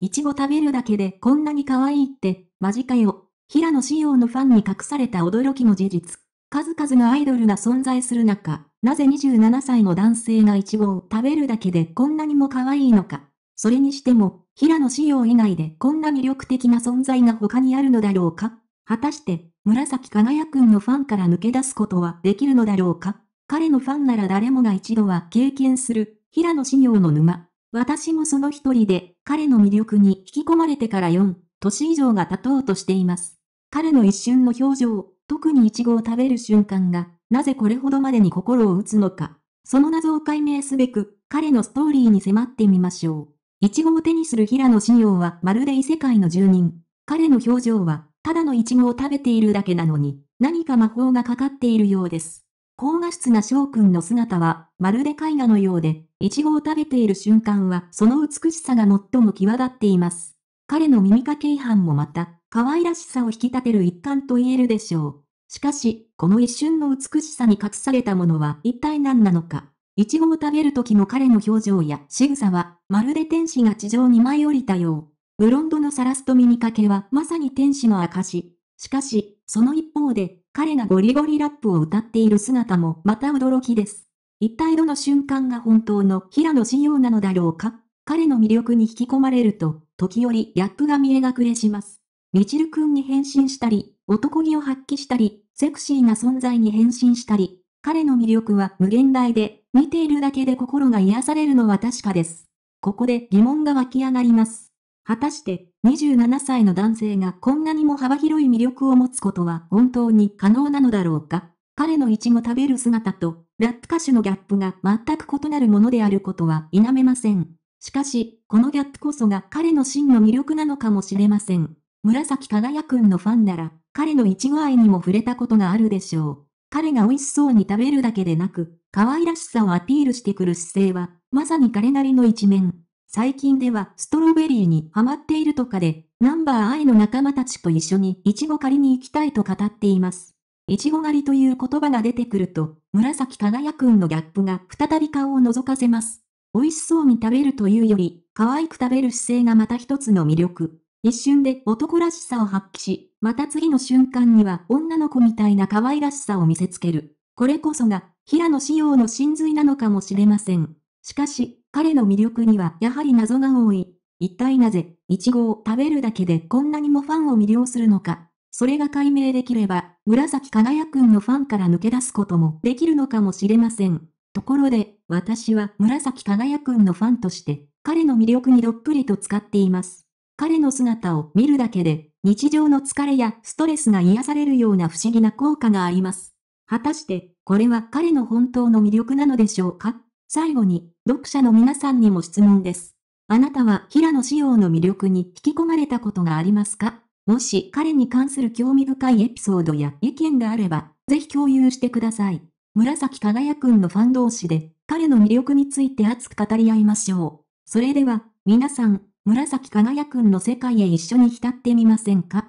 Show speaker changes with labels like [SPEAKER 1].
[SPEAKER 1] いちご食べるだけでこんなに可愛いって、マジかよ。平野紫耀のファンに隠された驚きの事実。数々のアイドルが存在する中、なぜ27歳の男性がイチゴを食べるだけでこんなにも可愛いのか。それにしても、平野紫耀以外でこんな魅力的な存在が他にあるのだろうか果たして、紫輝くんのファンから抜け出すことはできるのだろうか彼のファンなら誰もが一度は経験する、平野紫耀の沼。私もその一人で、彼の魅力に引き込まれてから4、年以上が経とうとしています。彼の一瞬の表情、特にイチゴを食べる瞬間が、なぜこれほどまでに心を打つのか。その謎を解明すべく、彼のストーリーに迫ってみましょう。イチゴを手にする平野紫耀はまるで異世界の住人。彼の表情は、ただのイチゴを食べているだけなのに、何か魔法がかかっているようです。高画質な翔くんの姿は、まるで絵画のようで、イチゴを食べている瞬間は、その美しさが最も際立っています。彼の耳掛け違反もまた、可愛らしさを引き立てる一環と言えるでしょう。しかし、この一瞬の美しさに隠されたものは一体何なのか。イチゴを食べる時の彼の表情や仕草は、まるで天使が地上に舞い降りたよう。ブロンドのサラスト耳かけはまさに天使の証。しかし、その一方で、彼がゴリゴリラップを歌っている姿もまた驚きです。一体どの瞬間が本当の平野仕様なのだろうか彼の魅力に引き込まれると、時折ギャップが見え隠れします。みちるくんに変身したり、男気を発揮したり、セクシーな存在に変身したり、彼の魅力は無限大で、見ているだけで心が癒されるのは確かです。ここで疑問が湧き上がります。果たして27歳の男性がこんなにも幅広い魅力を持つことは本当に可能なのだろうか彼のイチゴ食べる姿とラップ歌手のギャップが全く異なるものであることは否めません。しかし、このギャップこそが彼の真の魅力なのかもしれません。紫輝くんのファンなら、彼のイチゴ愛にも触れたことがあるでしょう。彼が美味しそうに食べるだけでなく、可愛らしさをアピールしてくる姿勢は、まさに彼なりの一面。最近ではストロベリーにハマっているとかで、ナンバーアイの仲間たちと一緒にイチゴ狩りに行きたいと語っています。イチゴ狩りという言葉が出てくると、紫輝くんのギャップが再び顔を覗かせます。美味しそうに食べるというより、可愛く食べる姿勢がまた一つの魅力。一瞬で男らしさを発揮し、また次の瞬間には女の子みたいな可愛らしさを見せつける。これこそが、平野紫耀の真髄なのかもしれません。しかし、彼の魅力にはやはり謎が多い。一体なぜ、イチゴを食べるだけでこんなにもファンを魅了するのか。それが解明できれば、紫輝くんのファンから抜け出すこともできるのかもしれません。ところで、私は紫輝くんのファンとして、彼の魅力にどっぷりと使っています。彼の姿を見るだけで、日常の疲れやストレスが癒されるような不思議な効果があります。果たして、これは彼の本当の魅力なのでしょうか最後に、読者の皆さんにも質問です。あなたは平野紫耀の魅力に引き込まれたことがありますかもし彼に関する興味深いエピソードや意見があれば、ぜひ共有してください。紫輝くんのファン同士で、彼の魅力について熱く語り合いましょう。それでは、皆さん、紫輝くんの世界へ一緒に浸ってみませんか